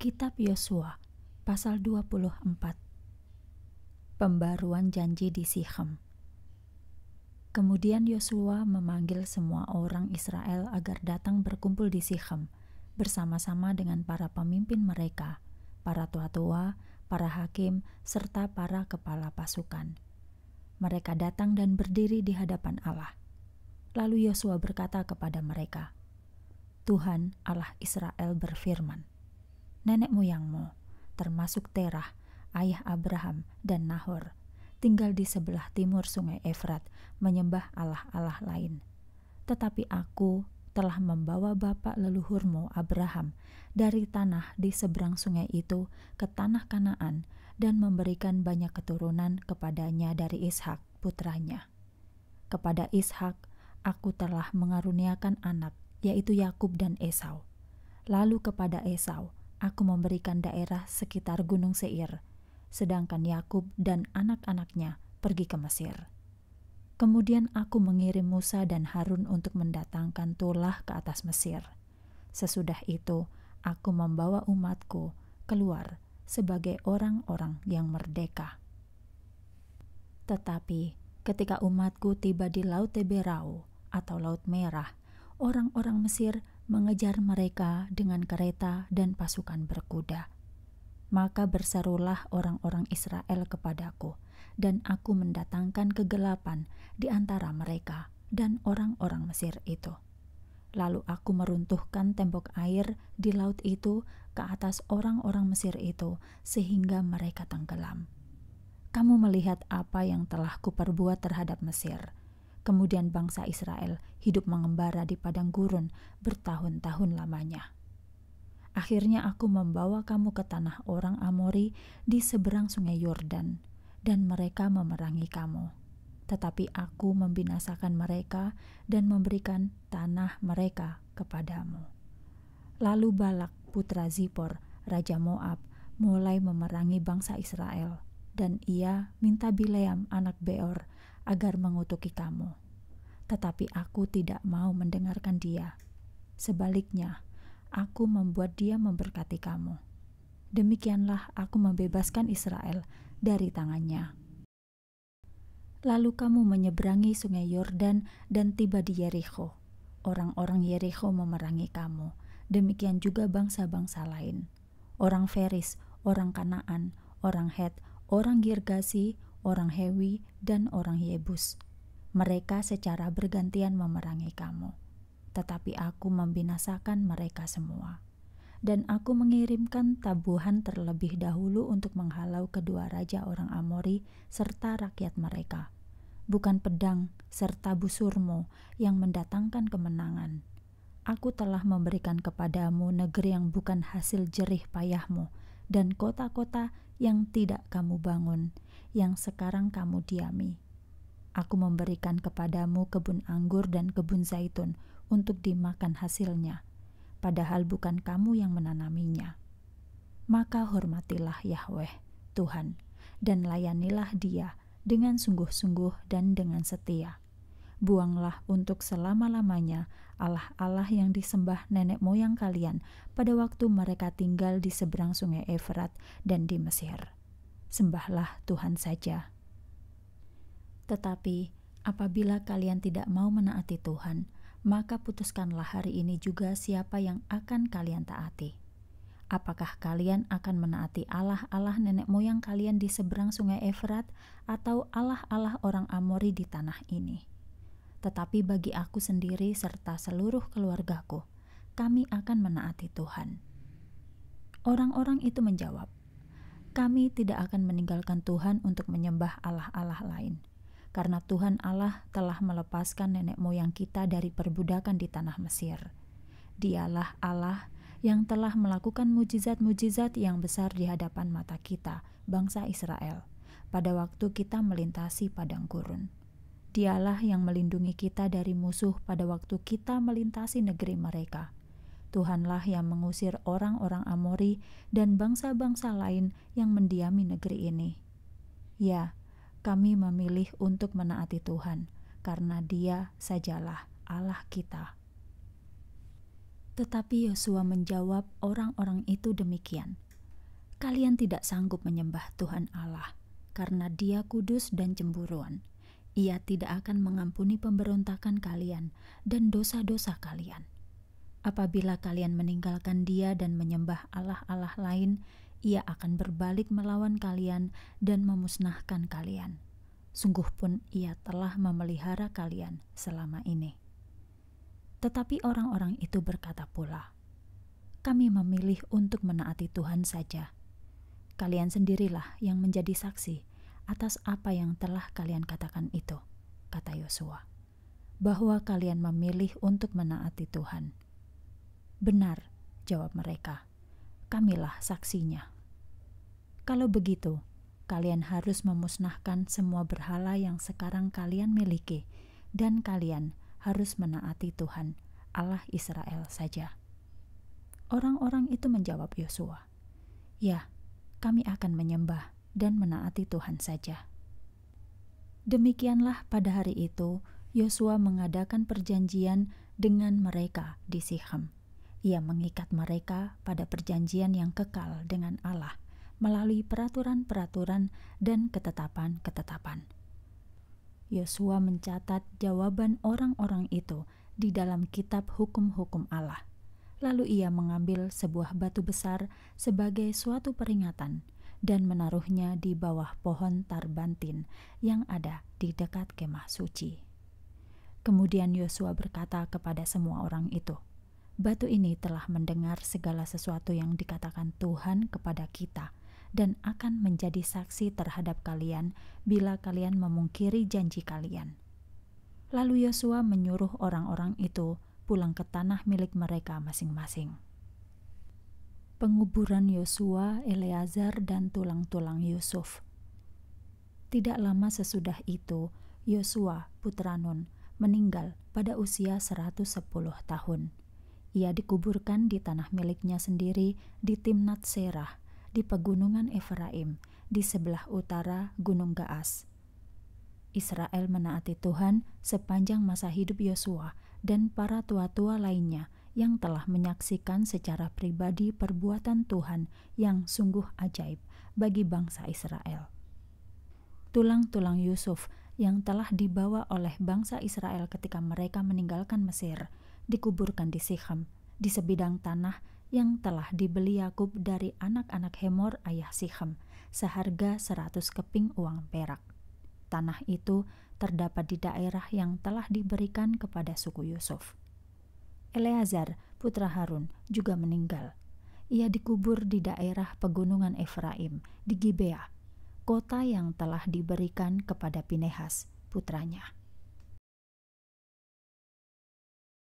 Kitab Yosua pasal 24 Pembaruan janji di Sihem Kemudian Yosua memanggil semua orang Israel agar datang berkumpul di Sihem bersama-sama dengan para pemimpin mereka, para tua-tua, para hakim, serta para kepala pasukan. Mereka datang dan berdiri di hadapan Allah. Lalu Yosua berkata kepada mereka, Tuhan Allah Israel berfirman, nenek moyangmu, termasuk Terah, ayah Abraham dan Nahor, tinggal di sebelah timur sungai Efrat, menyembah allah-allah lain. Tetapi aku telah membawa bapak leluhurmu Abraham dari tanah di seberang sungai itu ke tanah Kanaan dan memberikan banyak keturunan kepadanya dari Ishak putranya. Kepada Ishak aku telah mengaruniakan anak yaitu Yakub dan Esau. Lalu kepada Esau aku memberikan daerah sekitar Gunung Seir, sedangkan Yakub dan anak-anaknya pergi ke Mesir. Kemudian aku mengirim Musa dan Harun untuk mendatangkan tulah ke atas Mesir. Sesudah itu, aku membawa umatku keluar sebagai orang-orang yang merdeka. Tetapi ketika umatku tiba di Laut Teberau atau Laut Merah, orang-orang Mesir mengejar mereka dengan kereta dan pasukan berkuda. Maka berserulah orang-orang Israel kepadaku, dan aku mendatangkan kegelapan di antara mereka dan orang-orang Mesir itu. Lalu aku meruntuhkan tembok air di laut itu ke atas orang-orang Mesir itu, sehingga mereka tenggelam. Kamu melihat apa yang telah kuperbuat terhadap Mesir.' Kemudian bangsa Israel hidup mengembara di padang gurun bertahun-tahun lamanya. Akhirnya aku membawa kamu ke tanah orang Amori di seberang sungai Yordan, dan mereka memerangi kamu. Tetapi aku membinasakan mereka dan memberikan tanah mereka kepadamu. Lalu Balak putra Zippor, Raja Moab, mulai memerangi bangsa Israel, dan ia minta Bileam anak Beor agar mengutuki kamu. Tetapi aku tidak mau mendengarkan dia. Sebaliknya, aku membuat dia memberkati kamu. Demikianlah aku membebaskan Israel dari tangannya. Lalu kamu menyeberangi sungai Yordan dan tiba di Yeriko. Orang-orang Yeriko memerangi kamu. Demikian juga bangsa-bangsa lain. Orang Feris, orang Kanaan, orang Het, orang Girgasi, orang Hewi, dan orang Yebus. Mereka secara bergantian memerangi kamu, tetapi aku membinasakan mereka semua. Dan aku mengirimkan tabuhan terlebih dahulu untuk menghalau kedua raja orang Amori serta rakyat mereka, bukan pedang serta busurmu yang mendatangkan kemenangan. Aku telah memberikan kepadamu negeri yang bukan hasil jerih payahmu dan kota-kota yang tidak kamu bangun, yang sekarang kamu diami. Aku memberikan kepadamu kebun anggur dan kebun zaitun untuk dimakan hasilnya, padahal bukan kamu yang menanaminya. Maka hormatilah Yahweh, Tuhan, dan layanilah Dia dengan sungguh-sungguh dan dengan setia. Buanglah untuk selama-lamanya Allah-Allah yang disembah nenek moyang kalian pada waktu mereka tinggal di seberang sungai Efrat dan di Mesir sembahlah Tuhan saja. Tetapi apabila kalian tidak mau menaati Tuhan, maka putuskanlah hari ini juga siapa yang akan kalian taati. Apakah kalian akan menaati Allah-Allah nenek moyang kalian di seberang sungai Efrat atau Allah-Allah orang Amori di tanah ini? Tetapi bagi aku sendiri serta seluruh keluargaku, kami akan menaati Tuhan. Orang-orang itu menjawab, kami tidak akan meninggalkan Tuhan untuk menyembah allah-allah lain, karena Tuhan Allah telah melepaskan nenek moyang kita dari perbudakan di tanah Mesir. Dialah Allah yang telah melakukan mujizat-mujizat yang besar di hadapan mata kita, bangsa Israel, pada waktu kita melintasi padang gurun. Dialah yang melindungi kita dari musuh pada waktu kita melintasi negeri mereka Tuhanlah yang mengusir orang-orang Amori dan bangsa-bangsa lain yang mendiami negeri ini. Ya, kami memilih untuk menaati Tuhan, karena Dia sajalah Allah kita. Tetapi Yosua menjawab orang-orang itu demikian: "Kalian tidak sanggup menyembah Tuhan Allah, karena Dia kudus dan cemburuan. Ia tidak akan mengampuni pemberontakan kalian dan dosa-dosa kalian." Apabila kalian meninggalkan Dia dan menyembah allah-allah lain, Ia akan berbalik melawan kalian dan memusnahkan kalian. Sungguh pun Ia telah memelihara kalian selama ini. Tetapi orang-orang itu berkata pula, "Kami memilih untuk menaati Tuhan saja. Kalian sendirilah yang menjadi saksi atas apa yang telah kalian katakan itu," kata Yosua, "bahwa kalian memilih untuk menaati Tuhan." Benar, jawab mereka. Kamilah saksinya. Kalau begitu, kalian harus memusnahkan semua berhala yang sekarang kalian miliki, dan kalian harus menaati Tuhan, Allah Israel saja. Orang-orang itu menjawab Yosua, "Ya, kami akan menyembah dan menaati Tuhan saja." Demikianlah pada hari itu Yosua mengadakan perjanjian dengan mereka di Siham ia mengikat mereka pada perjanjian yang kekal dengan Allah melalui peraturan-peraturan dan ketetapan-ketetapan. Yosua mencatat jawaban orang-orang itu di dalam kitab hukum-hukum Allah. Lalu ia mengambil sebuah batu besar sebagai suatu peringatan dan menaruhnya di bawah pohon tarbantin yang ada di dekat kemah suci. Kemudian Yosua berkata kepada semua orang itu, Batu ini telah mendengar segala sesuatu yang dikatakan Tuhan kepada kita dan akan menjadi saksi terhadap kalian bila kalian memungkiri janji kalian. Lalu Yosua menyuruh orang-orang itu pulang ke tanah milik mereka masing-masing. Penguburan Yosua, Eleazar, dan tulang-tulang Yusuf. Tidak lama sesudah itu, Yosua, putra Nun, meninggal pada usia 110 tahun. Ia dikuburkan di tanah miliknya sendiri di Timnat Serah, di pegunungan Efraim, di sebelah utara Gunung Gaas. Israel menaati Tuhan sepanjang masa hidup Yosua dan para tua-tua lainnya yang telah menyaksikan secara pribadi perbuatan Tuhan yang sungguh ajaib bagi bangsa Israel. Tulang-tulang Yusuf yang telah dibawa oleh bangsa Israel ketika mereka meninggalkan Mesir – dikuburkan di Sichem di sebidang tanah yang telah dibeli Yakub dari anak-anak Hemor ayah Sichem seharga seratus keping uang perak. Tanah itu terdapat di daerah yang telah diberikan kepada suku Yusuf. Eleazar, putra Harun, juga meninggal. Ia dikubur di daerah pegunungan Efraim, di Gibeah, kota yang telah diberikan kepada Pinehas, putranya.